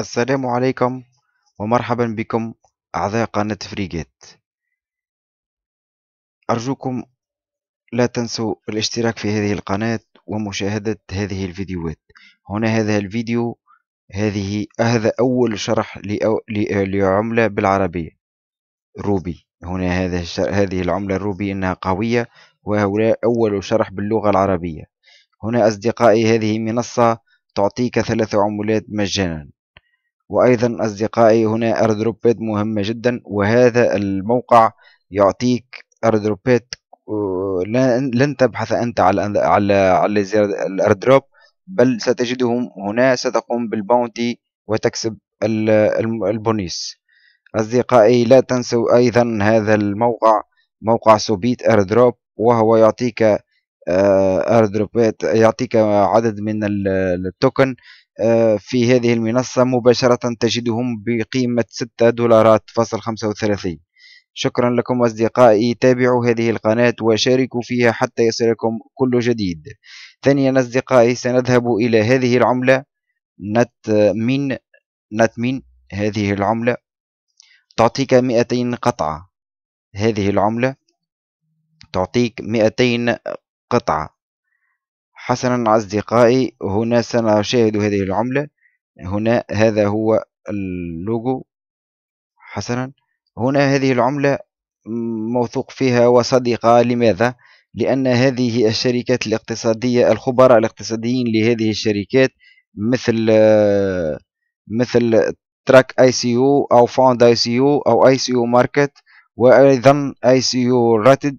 السلام عليكم ومرحبا بكم أعزائي قناة فريجات أرجوكم لا تنسوا الاشتراك في هذه القناة ومشاهدة هذه الفيديوهات هنا هذا الفيديو هذه هذا أول شرح لعملة بالعربية روبي هنا هذا هذه العملة الروبي إنها قوية وهؤلاء أول شرح باللغة العربية هنا أصدقائي هذه منصة تعطيك ثلاث عملات مجانا وأيضا أصدقائي هنا أردروبات مهمة جدا وهذا الموقع يعطيك أردروبات لن تبحث أنت على على على الأردروب بل ستجدهم هنا ستقوم بالباونتي وتكسب البونيس أصدقائي لا تنسوا أيضا هذا الموقع موقع سوبيت أردروب وهو يعطيك آه، أردروبات يعطيك عدد من التوكن آه، في هذه المنصة مباشرة تجدهم بقيمة 6 دولارات فاصل 35 شكرا لكم أصدقائي تابعوا هذه القناة وشاركوا فيها حتى يصلكم كل جديد ثانيا أصدقائي سنذهب إلى هذه العملة نت من نت من هذه العملة تعطيك 200 قطعة هذه العملة تعطيك 200 قطعة حسنا أصدقائي هنا سنشاهد هذه العملة هنا هذا هو اللوجو حسنا هنا هذه العملة موثوق فيها وصديقة لماذا؟ لأن هذه الشركات الاقتصادية الخبراء الاقتصاديين لهذه الشركات مثل مثل تراك اي سي او فوند اي سي او اي سي ماركت وايضا اي سي يو راتد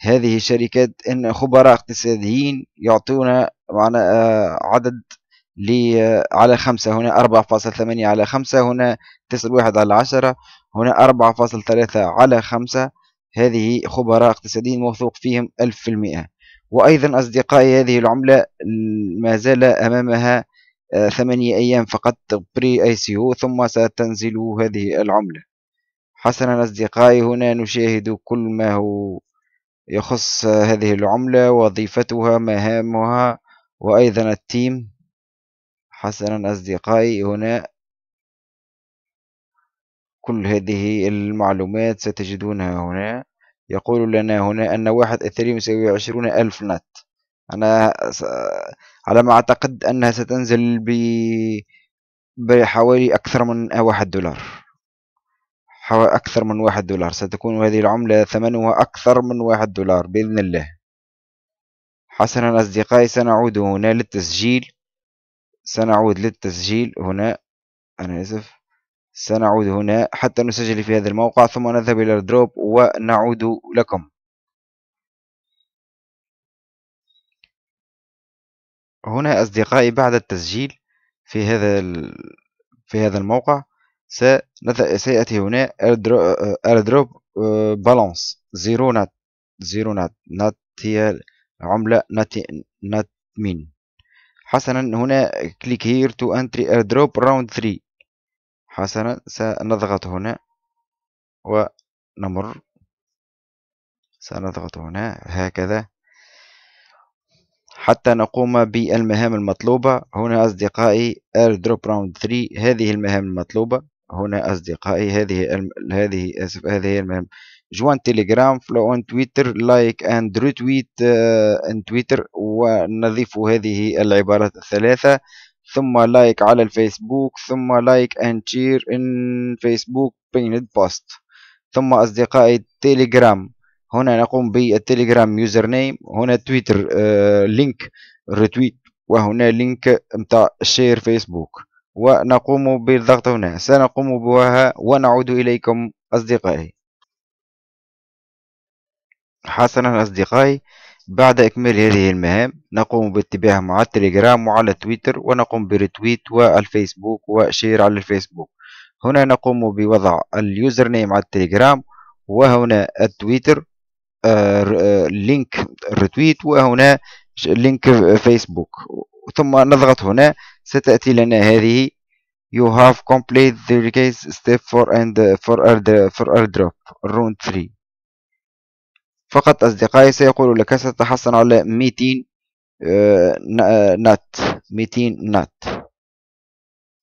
هذه شركات ان خبراء اقتصاديين يعطونا معنا آه، عدد آه، على خمسة هنا أربعة فاصل ثمانية على خمسة هنا تسعة واحد على عشرة هنا أربعة فاصل ثلاثة على خمسة هذه خبراء اقتصاديين موثوق فيهم ألف في المئة وأيضا أصدقائي هذه العملة ما زال أمامها آه، ثمانية أيام فقط بري أي سي ثم ستنزل هذه العملة حسنا أصدقائي هنا نشاهد كل ما هو يخص هذه العملة وظيفتها مهامها وأيضا التيم حسنا أصدقائي هنا كل هذه المعلومات ستجدونها هنا يقول لنا هنا أن واحد إثيريوم يساوي عشرون ألف نت أنا على ما أعتقد أنها ستنزل بحوالي أكثر من واحد دولار أكثر من واحد دولار ستكون هذه العملة ثمنها أكثر من واحد دولار بإذن الله حسنا أصدقائي سنعود هنا للتسجيل سنعود للتسجيل هنا أنا آسف سنعود هنا حتى نسجل في هذا الموقع ثم نذهب إلى الدروب ونعود لكم هنا أصدقائي بعد التسجيل في هذا في هذا الموقع سيأتي هنا اير دروب بالانس زيرو نات زيرو نات نات هي عملة نات نات مين حسنا هنا كليك هير تو انتري اير دروب راوند 3 حسنا سنضغط هنا ونمر سنضغط هنا هكذا حتى نقوم بالمهام المطلوبة هنا أصدقائي airdrop round 3 هذه المهام المطلوبة هنا أصدقائي هذه الم... هذه آسف هذه المهمة جوان تيليجرام فلو أون تويتر لايك أند ريتويت آه، أن تويتر ونضيف هذه العبارات الثلاثة ثم لايك على الفيسبوك ثم لايك أند شير إن فيسبوك بيند بوست ثم أصدقائي تيليجرام هنا نقوم بالتليجرام يوزر نيم هنا تويتر آه، لينك ريتويت وهنا لينك متاع شير فيسبوك ونقوم بالضغط هنا سنقوم بها ونعود إليكم أصدقائي حسنا أصدقائي بعد إكمال هذه المهام نقوم باتباعهم مع التليجرام وعلى تويتر ونقوم بريتويت والفيسبوك وشير على الفيسبوك هنا نقوم بوضع اليوزر نيم على التليجرام وهنا التويتر آه، آه، لينك ريتويت وهنا لينك فيسبوك ثم نضغط هنا ستأتي لنا هذه you have complete the case step 4 and for for airdrop round 3 فقط أصدقائي سيقول لك ستتحصل على 200 آه، آه، نات 200 نات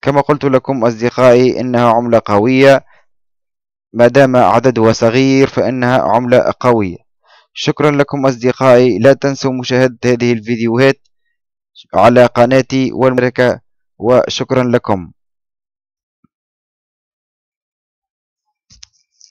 كما قلت لكم أصدقائي إنها عملة قوية ما دام عددها صغير فإنها عملة قوية شكرا لكم أصدقائي لا تنسوا مشاهدة هذه الفيديوهات على قناتي والمركة وشكرا لكم